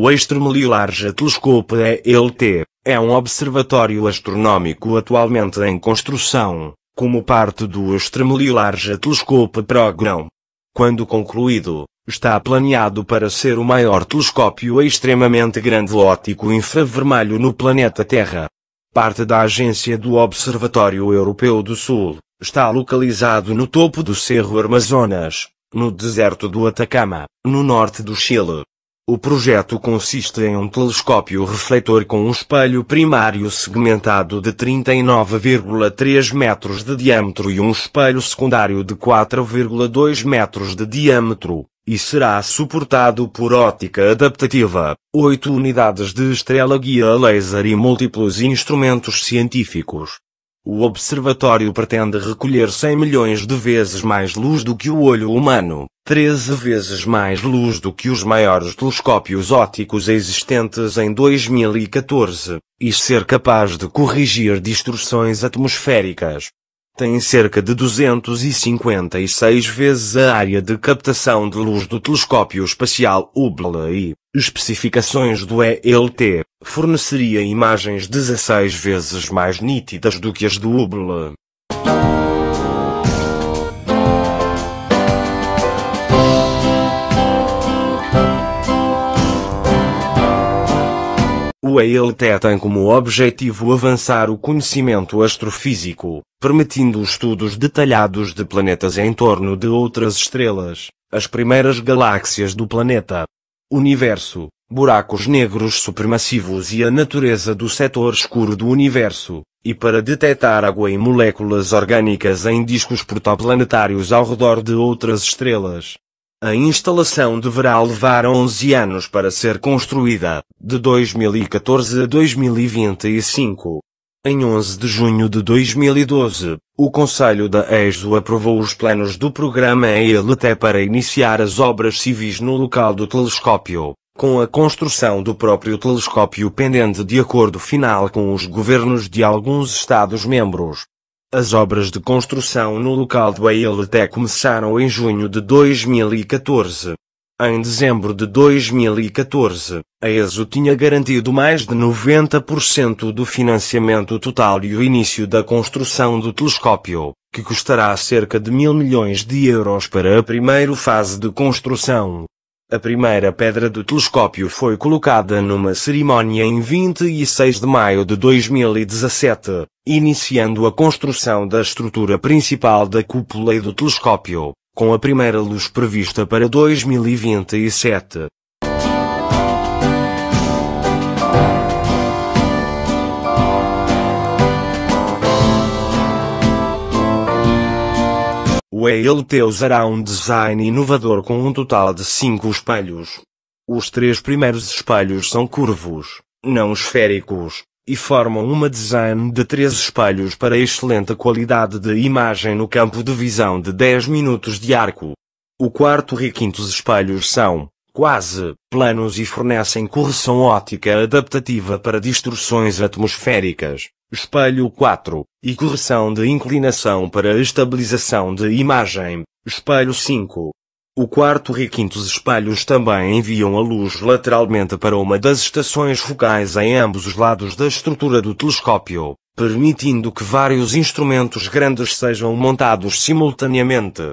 O Extremely Telescope ELT é um observatório astronômico atualmente em construção, como parte do Extremely Telescope Program. Quando concluído, está planeado para ser o maior telescópio extremamente grande óptico infravermelho no planeta Terra. Parte da agência do Observatório Europeu do Sul está localizado no topo do Cerro Amazonas, no deserto do Atacama, no norte do Chile. O projeto consiste em um telescópio refletor com um espelho primário segmentado de 39,3 metros de diâmetro e um espelho secundário de 4,2 metros de diâmetro, e será suportado por ótica adaptativa, oito unidades de estrela guia laser e múltiplos instrumentos científicos. O observatório pretende recolher 100 milhões de vezes mais luz do que o olho humano, 13 vezes mais luz do que os maiores telescópios ópticos existentes em 2014, e ser capaz de corrigir distorções atmosféricas. Tem cerca de 256 vezes a área de captação de luz do telescópio espacial Hubble e, especificações do ELT, forneceria imagens 16 vezes mais nítidas do que as do Hubble. O ELT tem como objetivo avançar o conhecimento astrofísico, permitindo estudos detalhados de planetas em torno de outras estrelas, as primeiras galáxias do planeta, universo, buracos negros supermassivos e a natureza do setor escuro do universo, e para detectar água e moléculas orgânicas em discos protoplanetários ao redor de outras estrelas. A instalação deverá levar 11 anos para ser construída, de 2014 a 2025. Em 11 de junho de 2012, o Conselho da ESO aprovou os planos do programa ELTE para iniciar as obras civis no local do telescópio, com a construção do próprio telescópio pendente de acordo final com os governos de alguns Estados-membros. As obras de construção no local do ELTE começaram em junho de 2014, em dezembro de 2014, a ESO tinha garantido mais de 90% do financiamento total e o início da construção do telescópio, que custará cerca de mil milhões de euros para a primeira fase de construção. A primeira pedra do telescópio foi colocada numa cerimónia em 26 de maio de 2017, iniciando a construção da estrutura principal da cúpula e do telescópio com a primeira luz prevista para 2027. O ELT usará um design inovador com um total de cinco espelhos. Os três primeiros espelhos são curvos, não esféricos, e formam uma design de três espelhos para excelente qualidade de imagem no campo de visão de 10 minutos de arco. O quarto e quinto espelhos são, quase, planos e fornecem correção óptica adaptativa para distorções atmosféricas. Espelho 4, e correção de inclinação para estabilização de imagem. Espelho 5, o quarto e quinto espelhos também enviam a luz lateralmente para uma das estações focais em ambos os lados da estrutura do telescópio, permitindo que vários instrumentos grandes sejam montados simultaneamente.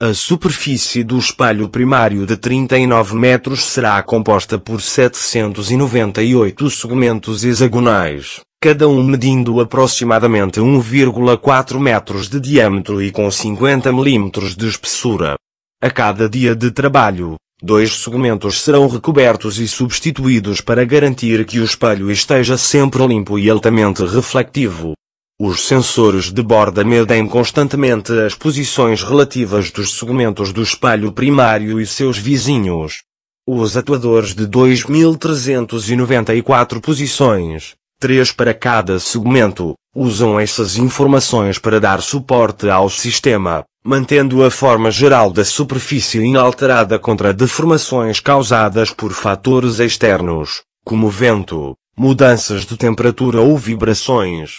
A superfície do espelho primário de 39 metros será composta por 798 segmentos hexagonais, cada um medindo aproximadamente 1,4 metros de diâmetro e com 50 milímetros de espessura. A cada dia de trabalho, dois segmentos serão recobertos e substituídos para garantir que o espelho esteja sempre limpo e altamente reflectivo. Os sensores de borda medem constantemente as posições relativas dos segmentos do espelho primário e seus vizinhos. Os atuadores de 2394 posições, três para cada segmento, usam essas informações para dar suporte ao sistema, mantendo a forma geral da superfície inalterada contra deformações causadas por fatores externos, como vento, mudanças de temperatura ou vibrações.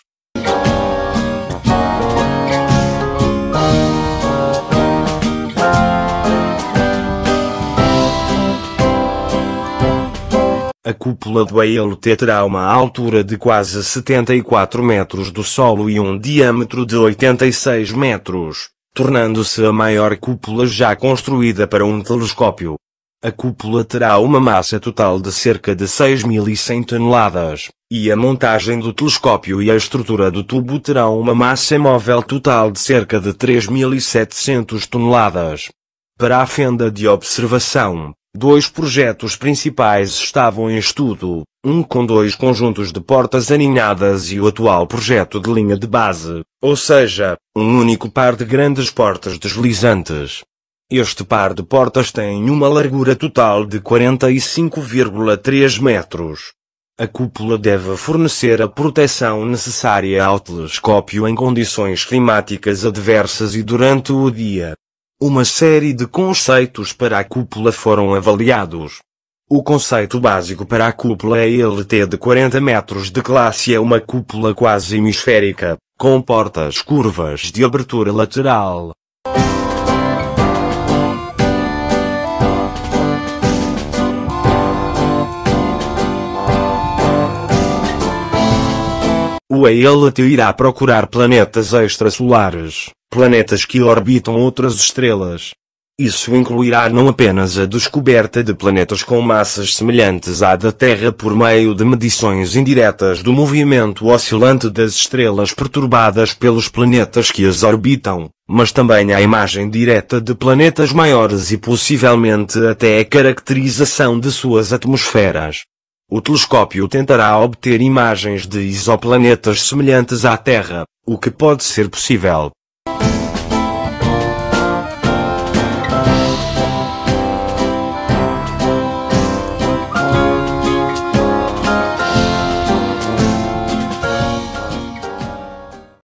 A cúpula do ELT terá uma altura de quase 74 metros do solo e um diâmetro de 86 metros, tornando-se a maior cúpula já construída para um telescópio. A cúpula terá uma massa total de cerca de 6.100 toneladas, e a montagem do telescópio e a estrutura do tubo terão uma massa móvel total de cerca de 3.700 toneladas. Para a fenda de observação, Dois projetos principais estavam em estudo, um com dois conjuntos de portas aninhadas e o atual projeto de linha de base, ou seja, um único par de grandes portas deslizantes. Este par de portas tem uma largura total de 45,3 metros. A cúpula deve fornecer a proteção necessária ao telescópio em condições climáticas adversas e durante o dia, uma série de conceitos para a cúpula foram avaliados. O conceito básico para a cúpula é LT de 40 metros de classe é uma cúpula quase hemisférica, com portas curvas de abertura lateral, É a ele até irá procurar planetas extrasolares, planetas que orbitam outras estrelas. Isso incluirá não apenas a descoberta de planetas com massas semelhantes à da Terra por meio de medições indiretas do movimento oscilante das estrelas perturbadas pelos planetas que as orbitam, mas também a imagem direta de planetas maiores e possivelmente até a caracterização de suas atmosferas. O telescópio tentará obter imagens de isoplanetas semelhantes à Terra, o que pode ser possível,